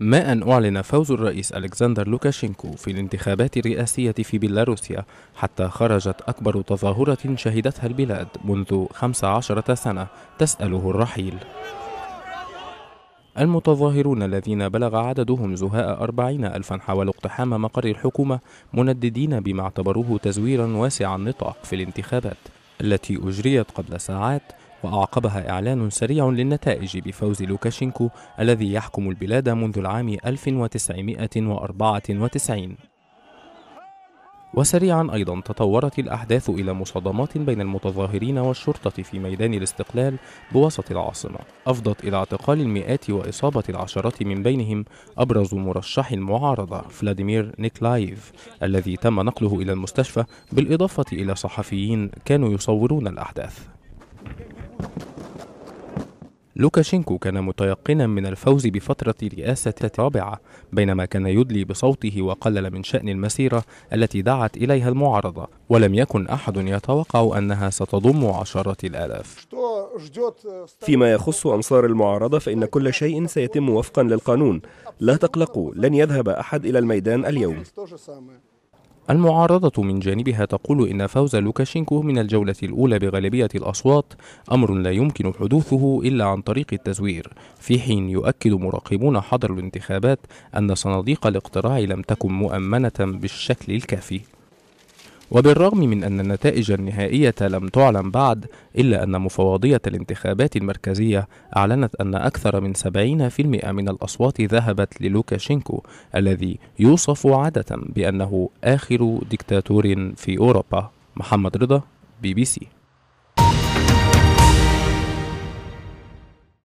ما أن أعلن فوز الرئيس ألكسندر لوكاشينكو في الانتخابات الرئاسية في بيلاروسيا حتى خرجت أكبر تظاهرة شهدتها البلاد منذ 15 سنة تسأله الرحيل المتظاهرون الذين بلغ عددهم زهاء أربعين ألفا حاولوا اقتحام مقر الحكومة منددين بما اعتبروه تزويرا واسع النطاق في الانتخابات التي أجريت قبل ساعات وأعقبها إعلان سريع للنتائج بفوز لوكاشينكو الذي يحكم البلاد منذ العام 1994 وسريعا أيضا تطورت الأحداث إلى مصادمات بين المتظاهرين والشرطة في ميدان الاستقلال بوسط العاصمة أفضت إلى اعتقال المئات وإصابة العشرات من بينهم أبرز مرشح المعارضة فلاديمير نيكلايف الذي تم نقله إلى المستشفى بالإضافة إلى صحفيين كانوا يصورون الأحداث لوكاشينكو كان متيقنا من الفوز بفترة رئاسة رابعة بينما كان يدلي بصوته وقلل من شأن المسيرة التي دعت إليها المعارضة ولم يكن أحد يتوقع أنها ستضم عشرات الآلاف فيما يخص أنصار المعارضة فإن كل شيء سيتم وفقا للقانون لا تقلقوا لن يذهب أحد إلى الميدان اليوم المعارضة من جانبها تقول إن فوز لوكاشينكو من الجولة الأولى بغالبية الأصوات أمر لا يمكن حدوثه إلا عن طريق التزوير، في حين يؤكد مراقبون حضر الانتخابات أن صناديق الاقتراع لم تكن مؤمنة بالشكل الكافي. وبالرغم من أن النتائج النهائية لم تعلن بعد إلا أن مفوضية الانتخابات المركزية أعلنت أن أكثر من 70% من الأصوات ذهبت للوكاشينكو الذي يوصف عادة بأنه آخر دكتاتور في أوروبا محمد رضا بي بي سي